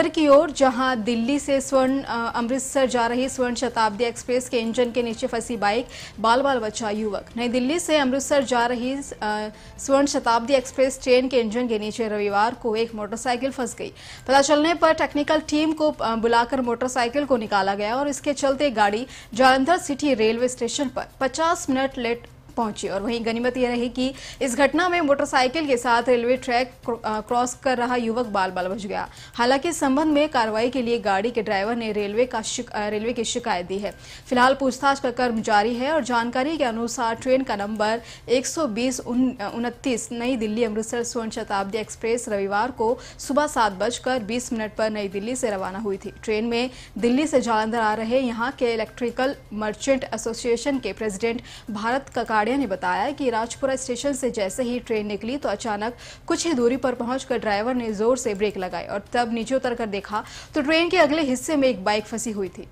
उत्तर की ओर जहां दिल्ली से स्वर्ण अमृतसर जा रही स्वर्ण शताब्दी एक्सप्रेस के इंजन के नीचे फंसी बाइक बाल बाल बचा युवक नई दिल्ली से अमृतसर जा रही स्वर्ण शताब्दी एक्सप्रेस ट्रेन के इंजन के नीचे रविवार को एक मोटरसाइकिल फंस गई पता चलने पर टेक्निकल टीम को बुलाकर मोटरसाइकिल को निकाला गया और इसके चलते गाड़ी जालंधर सिटी रेलवे स्टेशन पर पचास मिनट लेट पहुंची और वहीं गनीमत यह रही कि इस घटना में मोटरसाइकिल के साथ रेलवे ट्रैक क्रॉस कर रहा युवक बाल बाल बच गया हालांकि इस संबंध में कार्रवाई के लिए गाड़ी के ड्राइवर ने रेलवे का रेलवे की शिकायत दी है फिलहाल पूछताछ का कर्म जारी है और जानकारी के अनुसार ट्रेन का नंबर एक सौ नई दिल्ली अमृतसर स्वर्ण शताब्दी एक्सप्रेस रविवार को सुबह सात बजकर बीस मिनट पर नई दिल्ली से रवाना हुई थी ट्रेन में दिल्ली से जालंधर आ रहे यहाँ के इलेक्ट्रिकल मर्चेंट एसोसिएशन के प्रेसिडेंट भारत ककाड़े काकड़िया ने बताया कि राजपुरा स्टेशन से जैसे ही ट्रेन निकली तो अचानक कुछ ही दूरी पर पहुंचकर ड्राइवर ने जोर से ब्रेक लगाई और तब नीचे उतर कर देखा तो ट्रेन के अगले हिस्से में एक बाइक फंसी हुई थी